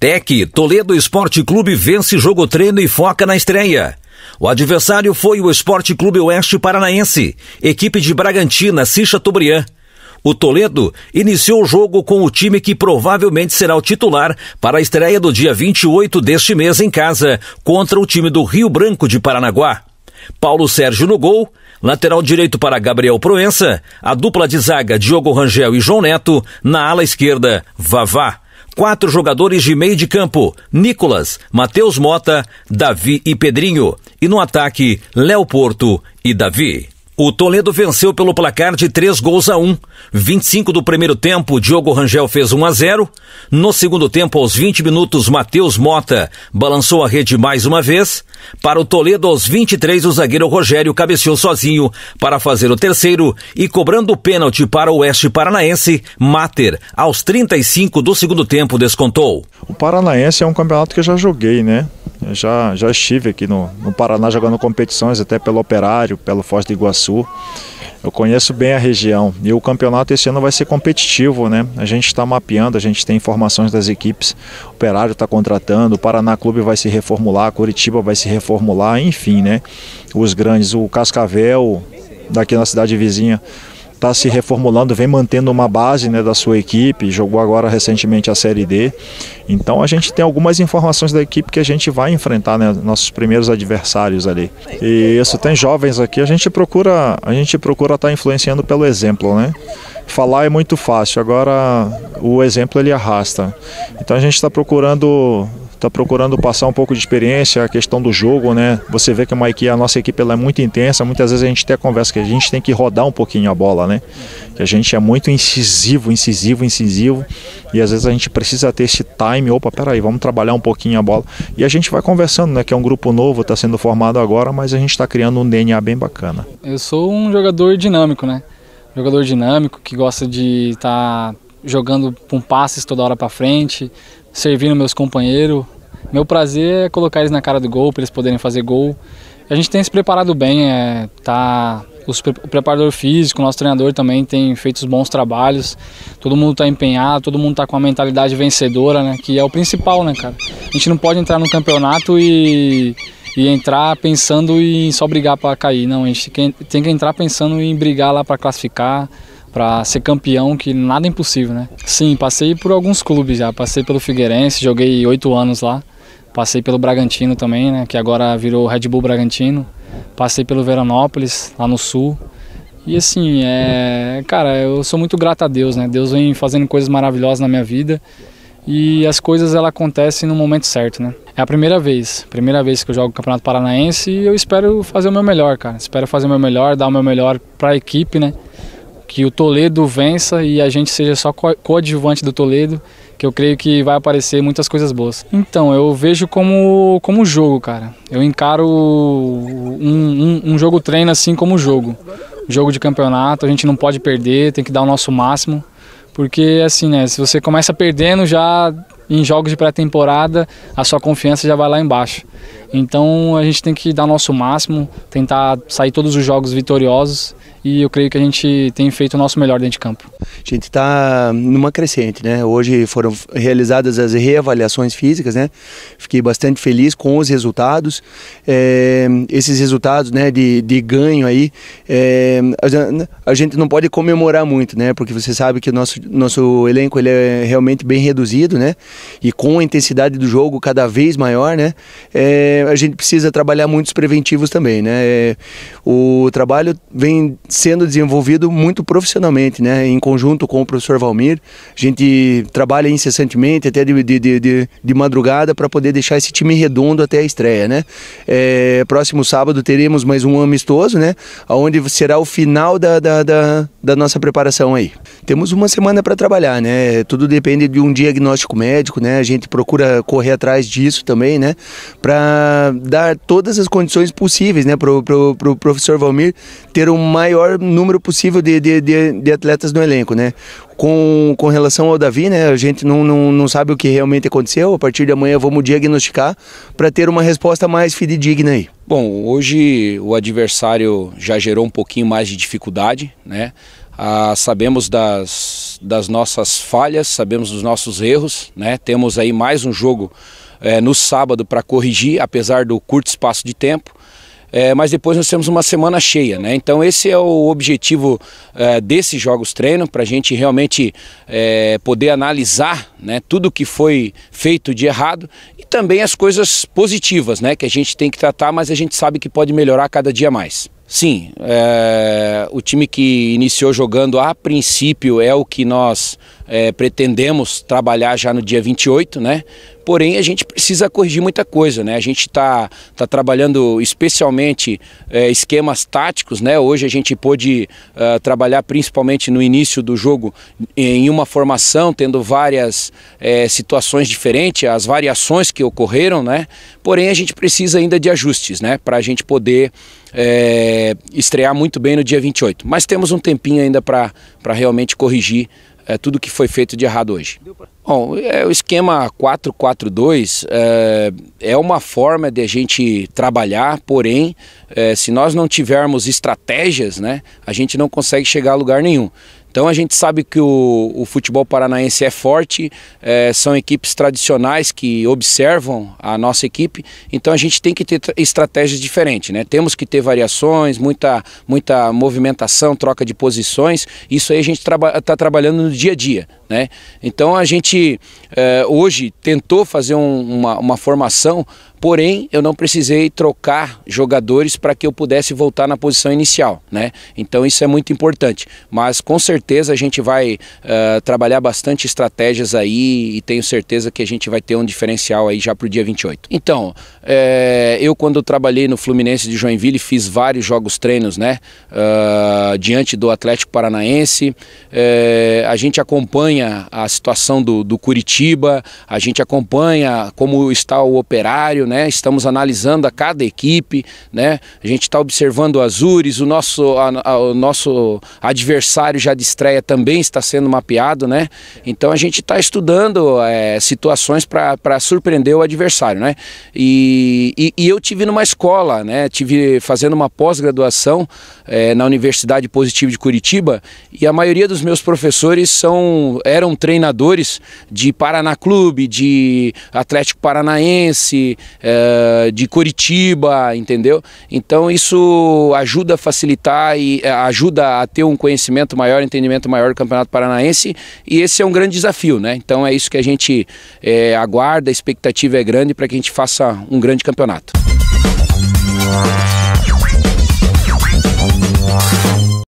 Tec, Toledo Esporte Clube vence jogo treino e foca na estreia. O adversário foi o Esporte Clube Oeste Paranaense, equipe de Bragantina, Cicha Tubriã. O Toledo iniciou o jogo com o time que provavelmente será o titular para a estreia do dia 28 deste mês em casa, contra o time do Rio Branco de Paranaguá. Paulo Sérgio no gol, lateral direito para Gabriel Proença, a dupla de zaga Diogo Rangel e João Neto, na ala esquerda, Vavá quatro jogadores de meio de campo: Nicolas, Matheus Mota, Davi e Pedrinho. E no ataque, Léo Porto e Davi. O Toledo venceu pelo placar de 3 gols a 1. 25 do primeiro tempo, Diogo Rangel fez 1 a 0. No segundo tempo, aos 20 minutos, Matheus Mota balançou a rede mais uma vez. Para o Toledo, aos 23, o zagueiro Rogério cabeceou sozinho para fazer o terceiro e cobrando o pênalti para o Oeste Paranaense, Mater, aos 35 do segundo tempo, descontou. O Paranaense é um campeonato que eu já joguei, né? Eu já, já estive aqui no, no Paraná jogando competições, até pelo Operário, pelo Foz do Iguaçu Sul. Eu conheço bem a região e o campeonato esse ano vai ser competitivo, né? A gente está mapeando, a gente tem informações das equipes. O Operário está contratando, o Paraná Clube vai se reformular, Curitiba vai se reformular, enfim, né? Os grandes, o Cascavel, daqui na cidade vizinha, está se reformulando, vem mantendo uma base né, da sua equipe, jogou agora recentemente a Série D. Então a gente tem algumas informações da equipe que a gente vai enfrentar, né, nossos primeiros adversários ali. E isso tem jovens aqui, a gente procura, a gente procura estar tá influenciando pelo exemplo, né? Falar é muito fácil, agora o exemplo ele arrasta. Então a gente está procurando está procurando passar um pouco de experiência, a questão do jogo, né? Você vê que uma, a nossa equipe ela é muito intensa, muitas vezes a gente tem a conversa que a gente tem que rodar um pouquinho a bola, né? Que a gente é muito incisivo, incisivo, incisivo, e às vezes a gente precisa ter esse time, opa, peraí, vamos trabalhar um pouquinho a bola. E a gente vai conversando, né? Que é um grupo novo, está sendo formado agora, mas a gente está criando um DNA bem bacana. Eu sou um jogador dinâmico, né? Jogador dinâmico que gosta de estar. Tá jogando com passes toda hora para frente, servindo meus companheiros. Meu prazer é colocar eles na cara do gol, para eles poderem fazer gol. A gente tem se preparado bem, é, tá, o preparador físico, o nosso treinador também tem feito os bons trabalhos. Todo mundo está empenhado, todo mundo está com a mentalidade vencedora, né, que é o principal, né, cara. A gente não pode entrar no campeonato e e entrar pensando em só brigar para cair. Não, a gente tem que entrar pensando em brigar lá para classificar, para ser campeão, que nada é impossível, né? Sim, passei por alguns clubes já, passei pelo Figueirense, joguei oito anos lá, passei pelo Bragantino também, né, que agora virou Red Bull Bragantino, passei pelo Veranópolis, lá no Sul, e assim, é, cara, eu sou muito grato a Deus, né? Deus vem fazendo coisas maravilhosas na minha vida e as coisas ela acontecem no momento certo, né? É a primeira vez, primeira vez que eu jogo o Campeonato Paranaense e eu espero fazer o meu melhor, cara. Espero fazer o meu melhor, dar o meu melhor para a equipe, né? que o Toledo vença e a gente seja só coadjuvante do Toledo, que eu creio que vai aparecer muitas coisas boas. Então, eu vejo como, como jogo, cara. Eu encaro um, um, um jogo treino assim como jogo. Jogo de campeonato, a gente não pode perder, tem que dar o nosso máximo. Porque assim, né, se você começa perdendo, já em jogos de pré-temporada a sua confiança já vai lá embaixo. Então a gente tem que dar nosso máximo, tentar sair todos os jogos vitoriosos e eu creio que a gente tem feito o nosso melhor dentro de campo. A gente está numa crescente, né? Hoje foram realizadas as reavaliações físicas, né? Fiquei bastante feliz com os resultados. É, esses resultados né, de, de ganho aí, é, a, gente não pode comemorar muito, né? Porque você sabe que o nosso, nosso elenco ele é realmente bem reduzido, né? e com a intensidade do jogo cada vez maior, né? É, a gente precisa trabalhar muitos preventivos também, né? É, o trabalho vem sendo desenvolvido muito profissionalmente, né? Em conjunto com o professor Valmir, a gente trabalha incessantemente até de, de, de, de madrugada para poder deixar esse time redondo até a estreia, né? É, próximo sábado teremos mais um amistoso, né? Onde será o final da, da, da, da nossa preparação aí. Temos uma semana para trabalhar, né? Tudo depende de um diagnóstico médico médico, né? A gente procura correr atrás disso também, né? Para dar todas as condições possíveis, né? Para o pro, pro professor Valmir ter o maior número possível de, de, de, de atletas no elenco, né? com, com relação ao Davi, né? A gente não, não, não sabe o que realmente aconteceu. A partir de amanhã vamos diagnosticar para ter uma resposta mais fidedigna aí. Bom, hoje o adversário já gerou um pouquinho mais de dificuldade, né? Ah, sabemos das, das nossas falhas, sabemos dos nossos erros, né? Temos aí mais um jogo é, no sábado para corrigir, apesar do curto espaço de tempo é, mas depois nós temos uma semana cheia. Né? Então esse é o objetivo é, desses jogos treino, para a gente realmente é, poder analisar né, tudo que foi feito de errado e também as coisas positivas né, que a gente tem que tratar, mas a gente sabe que pode melhorar cada dia mais. Sim, é, o time que iniciou jogando a princípio é o que nós é, pretendemos trabalhar já no dia 28, né? Porém, a gente precisa corrigir muita coisa, né? A gente está tá trabalhando especialmente é, esquemas táticos, né? Hoje a gente pôde uh, trabalhar principalmente no início do jogo em uma formação, tendo várias é, situações diferentes, as variações que ocorreram, né? Porém, a gente precisa ainda de ajustes, né? Para a gente poder é, estrear muito bem no dia 28. Mas temos um tempinho ainda para realmente corrigir é, tudo que foi feito de errado hoje. Bom, é, o esquema 442 é, é uma forma de a gente trabalhar, porém, é, se nós não tivermos estratégias, né, a gente não consegue chegar a lugar nenhum. Então a gente sabe que o, o futebol paranaense é forte, é, são equipes tradicionais que observam a nossa equipe, então a gente tem que ter estratégias diferentes, né? Temos que ter variações, muita, muita movimentação, troca de posições, isso aí a gente está traba tá trabalhando no dia a dia, né? Então a gente é, hoje tentou fazer um, uma, uma formação Porém, eu não precisei trocar jogadores para que eu pudesse voltar na posição inicial, né? Então isso é muito importante. Mas com certeza a gente vai uh, trabalhar bastante estratégias aí e tenho certeza que a gente vai ter um diferencial aí já para o dia 28. Então, é, eu quando trabalhei no Fluminense de Joinville fiz vários jogos treinos, né? Uh, diante do Atlético Paranaense, é, a gente acompanha a situação do, do Curitiba, a gente acompanha como está o operário, né? Estamos analisando a cada equipe, né? A gente está observando as URIs, o nosso, a, a, o nosso adversário já de estreia também está sendo mapeado, né? Então a gente está estudando é, situações para surpreender o adversário, né? E, e, e, eu tive numa escola, né? Tive fazendo uma pós-graduação é, na Universidade Positivo de Curitiba e a maioria dos meus professores são eram treinadores de Paraná Clube, de Atlético Paranaense, é, de Curitiba, entendeu? Então isso ajuda a facilitar e é, ajuda a ter um conhecimento maior, entendimento maior do Campeonato Paranaense e esse é um grande desafio, né? Então é isso que a gente é, aguarda, a expectativa é grande para que a gente faça um grande campeonato.